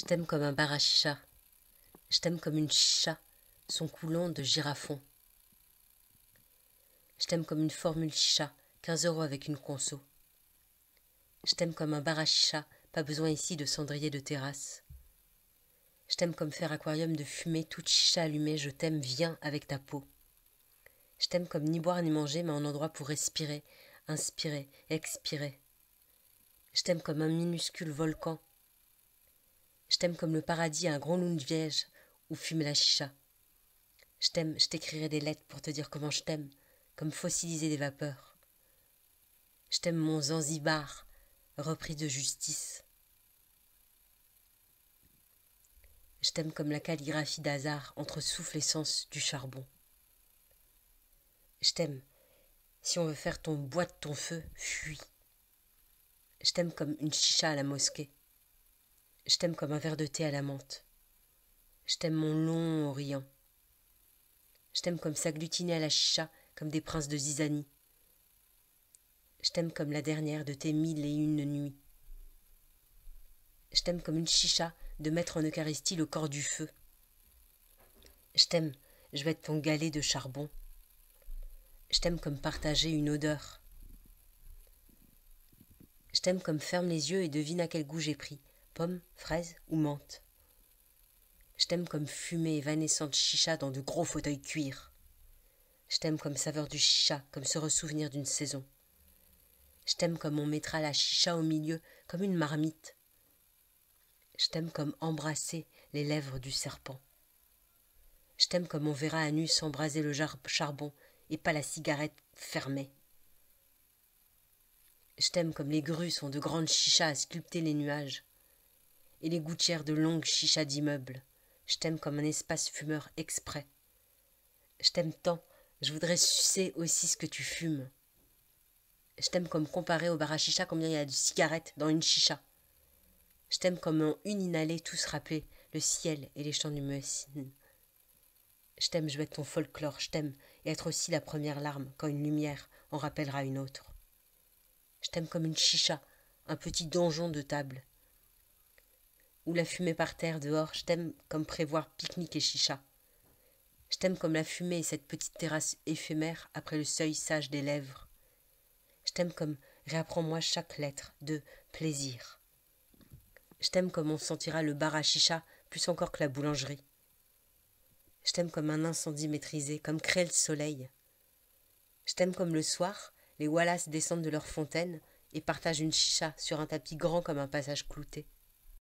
Je t'aime comme un barachicha. Je t'aime comme une chicha, son coulant de girafon. Je t'aime comme une formule chicha, 15 euros avec une conso. Je t'aime comme un barachicha, pas besoin ici de cendrier de terrasse. Je t'aime comme faire aquarium de fumée, toute chicha allumée, je t'aime, viens avec ta peau. Je t'aime comme ni boire ni manger, mais un endroit pour respirer, inspirer, expirer. Je t'aime comme un minuscule volcan, je t'aime comme le paradis à un grand de viège où fume la chicha. Je t'aime, je t'écrirai des lettres pour te dire comment je t'aime, comme fossiliser des vapeurs. Je t'aime mon Zanzibar, repris de justice. Je t'aime comme la calligraphie d'hasard entre souffle et sens du charbon. Je t'aime. Si on veut faire ton bois de ton feu, fuis. Je t'aime comme une chicha à la mosquée. Je t'aime comme un verre de thé à la menthe. Je t'aime mon long Orient. Je t'aime comme s'agglutiner à la chicha, comme des princes de zizanie. Je t'aime comme la dernière de tes mille et une nuits. Je t'aime comme une chicha de mettre en Eucharistie le corps du feu. Je t'aime, je vais être ton galet de charbon. Je t'aime comme partager une odeur. Je t'aime comme ferme les yeux et devine à quel goût j'ai pris pommes, fraises ou menthe. Je t'aime comme fumée évanescente chicha dans de gros fauteuils cuir. Je t'aime comme saveur du chicha, comme se ressouvenir d'une saison. Je t'aime comme on mettra la chicha au milieu, comme une marmite. Je t'aime comme embrasser les lèvres du serpent. Je t'aime comme on verra à nu s'embraser le charbon et pas la cigarette fermée. Je t'aime comme les grues sont de grandes chichas à sculpter les nuages et les gouttières de longues chichas d'immeubles. Je t'aime comme un espace fumeur exprès. Je t'aime tant, je voudrais sucer aussi ce que tu fumes. Je t'aime comme comparer au bar chicha combien il y a de cigarettes dans une chicha. Je t'aime comme en une inhalée tous râpés, le ciel et les champs du Messine. Je t'aime jouer ton folklore, je t'aime, et être aussi la première larme quand une lumière en rappellera une autre. Je t'aime comme une chicha, un petit donjon de table, ou la fumée par terre dehors, je t'aime comme prévoir pique-nique et chicha. Je t'aime comme la fumée et cette petite terrasse éphémère après le seuil sage des lèvres. Je t'aime comme réapprends-moi chaque lettre de plaisir. Je t'aime comme on sentira le bar à chicha plus encore que la boulangerie. Je t'aime comme un incendie maîtrisé, comme crée le soleil. Je t'aime comme le soir, les wallace descendent de leur fontaine et partagent une chicha sur un tapis grand comme un passage clouté.